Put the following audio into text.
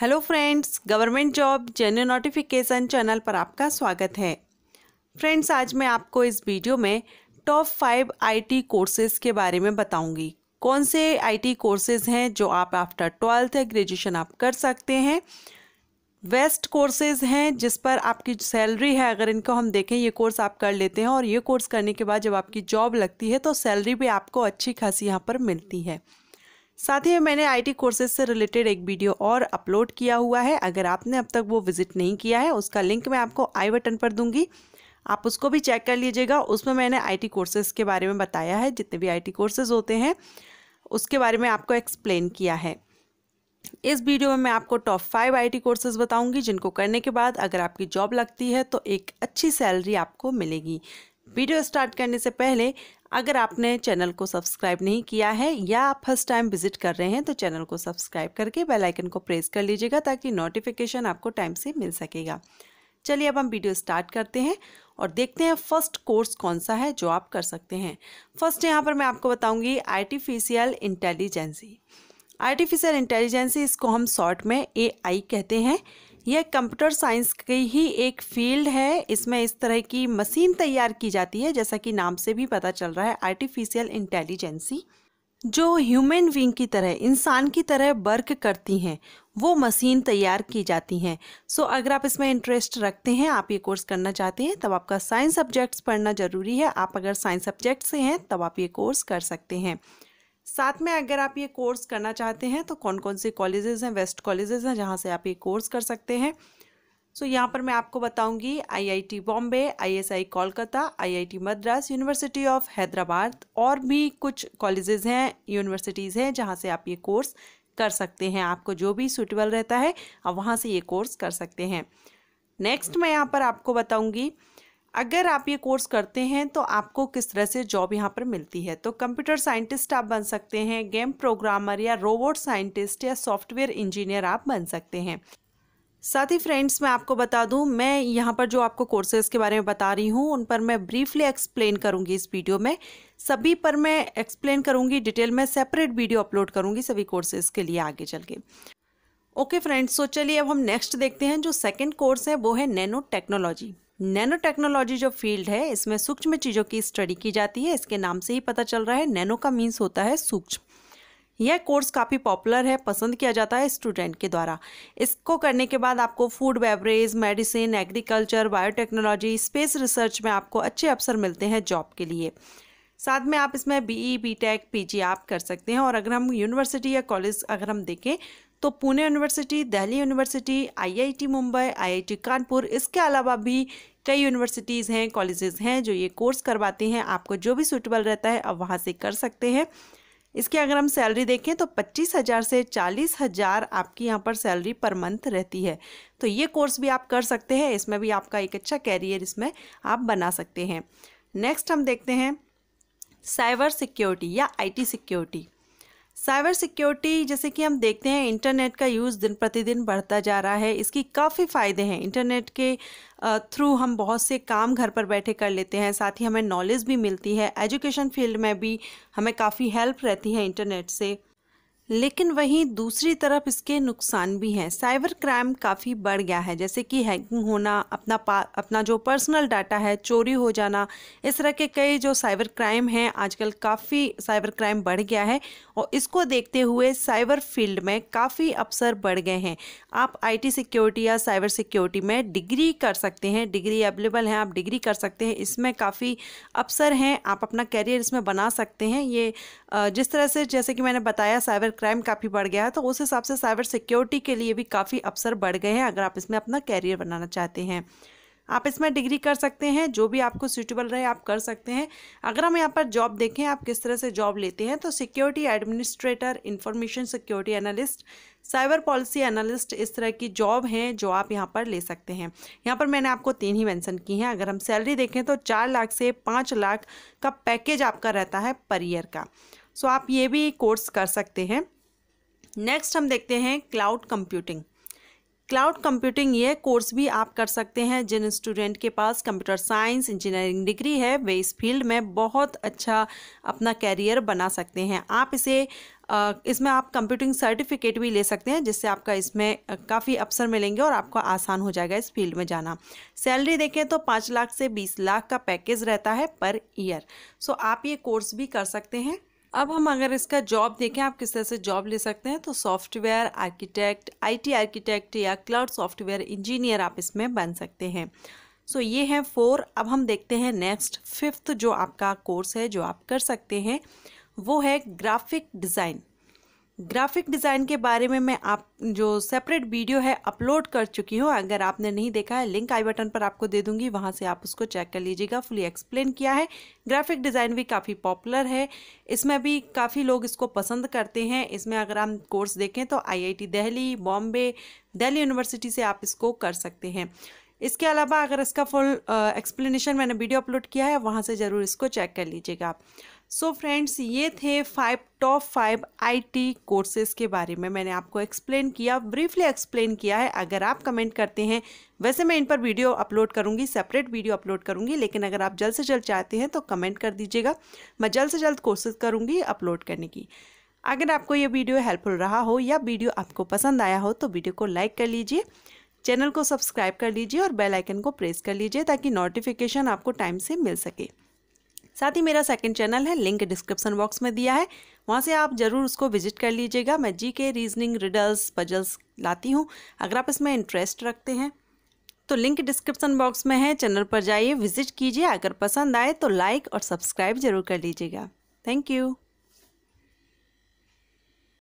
hello friends government job genuine notification channel पर आपका स्वागत है फ्रेंड्स आज मैं आपको इस वीडियो में टॉप फाइव आईटी कोर्सेज के बारे में बताऊंगी कौन से आईटी कोर्सेज हैं जो आप आफ्टर ट्वेल्थ या ग्रेजुएशन आप कर सकते हैं वेस्ट कोर्सेज हैं जिस पर आपकी सैलरी है अगर इनको हम देखें ये कोर्स आप कर लेते हैं और ये कोर्स करने के बाद जब आपकी जॉब लगती है तो सैलरी भी आपको अच्छी खासी यहाँ पर मिलती है साथ ही मैंने आईटी कोर्सेज से रिलेटेड एक वीडियो और अपलोड किया हुआ है अगर आपने अब तक वो विजिट नहीं किया है उसका लिंक मैं आपको आई बटन पर दूंगी आप उसको भी चेक कर लीजिएगा उसमें मैंने आईटी कोर्सेज के बारे में बताया है जितने भी आईटी कोर्सेज होते हैं उसके बारे में आपको एक्सप्लेन किया है इस वीडियो में मैं आपको top five I T courses बताऊँगी जिनको करने के बाद अगर आपकी जॉब लगती है तो एक अच्छी सैलरी आपको मिलेगी वीडियो स्टार्ट करने से पहले अगर आपने चैनल को सब्सक्राइब नहीं किया है या आप फर्स्ट टाइम विजिट कर रहे हैं तो चैनल को सब्सक्राइब करके बेल आइकन को प्रेस कर लीजिएगा ताकि नोटिफिकेशन आपको टाइम से मिल सकेगा चलिए अब हम वीडियो स्टार्ट करते हैं और देखते हैं फर्स्ट कोर्स कौन सा है जो आप कर सकते हैं फर्स्ट यहाँ पर मैं आपको बताऊँगी आर्टिफिशियल इंटेलिजेंसी आर्टिफिशियल इंटेलिजेंसी इसको हम शॉर्ट में ए कहते हैं यह कंप्यूटर साइंस की ही एक फील्ड है इसमें इस तरह की मशीन तैयार की जाती है जैसा कि नाम से भी पता चल रहा है आर्टिफिशियल इंटेलिजेंसी जो ह्यूमन विंग की तरह इंसान की तरह वर्क करती हैं वो मशीन तैयार की जाती हैं सो so, अगर आप इसमें इंटरेस्ट रखते हैं आप ये कोर्स करना चाहते हैं तब आपका साइंस सब्जेक्ट्स पढ़ना ज़रूरी है आप अगर साइंस सब्जेक्ट से हैं तब आप ये कोर्स कर सकते हैं साथ में अगर आप ये कोर्स करना चाहते हैं तो कौन कौन से कॉलेजेस हैं वेस्ट कॉलेजेस हैं जहाँ से आप ये कोर्स कर सकते हैं सो so, यहाँ पर मैं आपको बताऊँगी IIT Bombay ISI Kolkata IIT Madras university of Hyderabad और भी कुछ कॉलेजेस हैं यूनिवर्सिटीज़ हैं जहाँ से आप ये कोर्स कर सकते हैं आपको जो भी सूटेबल रहता है आप वहाँ से ये कोर्स कर सकते हैं नेक्स्ट मैं यहाँ पर आपको बताऊँगी अगर आप ये कोर्स करते हैं तो आपको किस तरह से जॉब यहाँ पर मिलती है तो कंप्यूटर साइंटिस्ट आप बन सकते हैं गेम प्रोग्रामर या रोबोट साइंटिस्ट या सॉफ्टवेयर इंजीनियर आप बन सकते हैं साथ ही फ्रेंड्स मैं आपको बता दूं मैं यहाँ पर जो आपको कोर्सेज के बारे में बता रही हूँ उन पर मैं ब्रीफली एक्सप्लेन करूँगी इस वीडियो में सभी पर मैं एक्सप्लेन करूँगी डिटेल में सेपरेट वीडियो अपलोड करूँगी सभी कोर्सेज के लिए आगे चल के ओके फ्रेंड्स तो चलिए अब हम नेक्स्ट देखते हैं जो सेकेंड कोर्स है वो है नैनो टेक्नोलॉजी नैनो टेक्नोलॉजी जो फील्ड है इसमें सूक्ष्म चीज़ों की स्टडी की जाती है इसके नाम से ही पता चल रहा है नैनो का मीन्स होता है सूक्ष्म यह कोर्स काफ़ी पॉपुलर है पसंद किया जाता है स्टूडेंट के द्वारा इसको करने के बाद आपको food beverage medicine agriculture biotechnology space research में आपको अच्छे अवसर मिलते हैं जॉब के लिए साथ में आप इसमें बीई बीटेक पीजी आप कर सकते हैं और अगर हम यूनिवर्सिटी या कॉलेज अगर हम देखें तो Pune university Delhi university IIT Mumbai IIT Kanpur इसके अलावा भी कई यूनिवर्सिटीज़ हैं कॉलेजेस हैं जो ये कोर्स करवाते हैं आपको जो भी सूटेबल रहता है आप वहाँ से कर सकते हैं इसकी अगर हम सैलरी देखें तो पच्चीस हज़ार से चालीस हज़ार आपकी यहाँ पर सैलरी पर मंथ रहती है तो ये कोर्स भी आप कर सकते हैं इसमें भी आपका एक अच्छा कैरियर इसमें आप बना सकते हैं नेक्स्ट हम देखते हैं साइबर सिक्योरिटी या आईटी सिक्योरिटी साइबर सिक्योरिटी जैसे कि हम देखते हैं इंटरनेट का यूज़ दिन प्रतिदिन बढ़ता जा रहा है इसकी काफ़ी फ़ायदे हैं इंटरनेट के थ्रू हम बहुत से काम घर पर बैठे कर लेते हैं साथ ही हमें नॉलेज भी मिलती है एजुकेशन फील्ड में भी हमें काफ़ी हेल्प रहती है इंटरनेट से लेकिन वहीं दूसरी तरफ इसके नुकसान भी हैं साइबर क्राइम काफ़ी बढ़ गया है जैसे कि हैकिंग होना अपना पा अपना जो पर्सनल डाटा है चोरी हो जाना इस तरह के कई जो साइबर क्राइम हैं आजकल काफ़ी साइबर क्राइम बढ़ गया है और इसको देखते हुए साइबर फील्ड में काफ़ी अवसर बढ़ गए हैं आप आईटी सिक्योरिटी या साइबर सिक्योरिटी में डिग्री कर सकते हैं डिग्री अवेलेबल हैं आप डिग्री कर सकते हैं इसमें काफ़ी अवसर हैं आप अपना कैरियर इसमें बना सकते हैं ये जिस तरह से जैसे कि मैंने बताया साइबर क्राइम काफ़ी बढ़ गया है तो उस हिसाब से साइबर सिक्योरिटी के लिए भी काफ़ी अवसर बढ़ गए हैं अगर आप इसमें अपना कैरियर बनाना चाहते हैं आप इसमें डिग्री कर सकते हैं जो भी आपको सूटेबल रहे आप कर सकते हैं अगर हम यहाँ पर जॉब देखें आप किस तरह से जॉब लेते हैं तो security administrator information security analyst cyber policy analyst इस तरह की जॉब हैं जो आप यहाँ पर ले सकते हैं यहाँ पर मैंने आपको तीन ही मैंसन की हैं अगर हम सैलरी देखें तो चार लाख से पाँच लाख का पैकेज आपका रहता है पर ईयर का सो आप ये भी कोर्स कर सकते हैं नेक्स्ट हम देखते हैं क्लाउड कंप्यूटिंग क्लाउड कंप्यूटिंग ये कोर्स भी आप कर सकते हैं जिन स्टूडेंट के पास कंप्यूटर साइंस इंजीनियरिंग डिग्री है वे इस फील्ड में बहुत अच्छा अपना कैरियर बना सकते हैं आप इसे इसमें आप कंप्यूटिंग सर्टिफिकेट भी ले सकते हैं जिससे आपका इसमें काफ़ी अवसर मिलेंगे और आपको आसान हो जाएगा इस फील्ड में जाना सैलरी देखें तो पाँच लाख से बीस लाख का पैकेज रहता है पर ईयर सो आप ये कोर्स भी कर सकते हैं अब हम अगर इसका जॉब देखें आप किस तरह से जॉब ले सकते हैं तो सॉफ्टवेयर आर्किटेक्ट आईटी आर्किटेक्ट या क्लाउड सॉफ्टवेयर इंजीनियर आप इसमें बन सकते हैं सो so, ये है फोर अब हम देखते हैं नेक्स्ट फिफ्थ जो आपका कोर्स है जो आप कर सकते हैं वो है ग्राफिक डिज़ाइन ग्राफिक डिज़ाइन के बारे में मैं आप जो सेपरेट वीडियो है अपलोड कर चुकी हूँ अगर आपने नहीं देखा है लिंक आई बटन पर आपको दे दूंगी वहाँ से आप उसको चेक कर लीजिएगा फुली एक्सप्लेन किया है ग्राफिक डिज़ाइन भी काफ़ी पॉपुलर है इसमें भी काफ़ी लोग इसको पसंद करते हैं इसमें अगर हम कोर्स देखें तो I I Delhi Bombay Delhi university से आप इसको कर सकते हैं इसके अलावा अगर इसका फुल एक्सप्लेनेशन मैंने वीडियो अपलोड किया है वहाँ से ज़रूर इसको चेक कर लीजिएगा आप सो so फ्रेंड्स ये थे five top five IT courses के बारे में मैंने आपको एक्सप्लेन किया ब्रीफली एक्सप्लेन किया है अगर आप कमेंट करते हैं वैसे मैं इन पर वीडियो अपलोड करूँगी सेपरेट वीडियो अपलोड करूँगी लेकिन अगर आप जल्द से जल्द चाहते हैं तो कमेंट कर दीजिएगा मैं जल्द से जल्द कोशिश करूँगी अपलोड करने की अगर आपको ये वीडियो हेल्पफुल रहा हो या वीडियो आपको पसंद आया हो तो वीडियो को लाइक कर लीजिए चैनल को सब्सक्राइब कर लीजिए और बेल आइकन को प्रेस कर लीजिए ताकि नोटिफिकेशन आपको टाइम से मिल सके साथ ही मेरा सेकंड चैनल है लिंक डिस्क्रिप्शन बॉक्स में दिया है वहाँ से आप ज़रूर उसको विजिट कर लीजिएगा मैं जी के रीजनिंग रिडल्स पजल्स लाती हूँ अगर आप इसमें इंटरेस्ट रखते हैं तो लिंक डिस्क्रिप्शन बॉक्स में है चैनल पर जाइए विजिट कीजिए अगर पसंद आए तो लाइक और सब्सक्राइब जरूर कर लीजिएगा थैंक यू